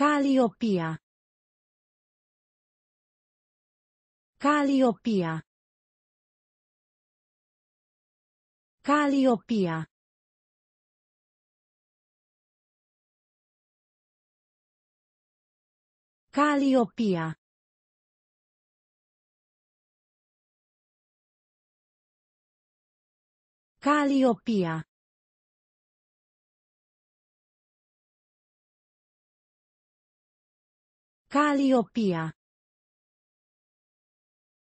κάλιοπία Καλλιοπία. Καλλιοπία. Καλλιοπία. Καλλιοπία. Caliopia.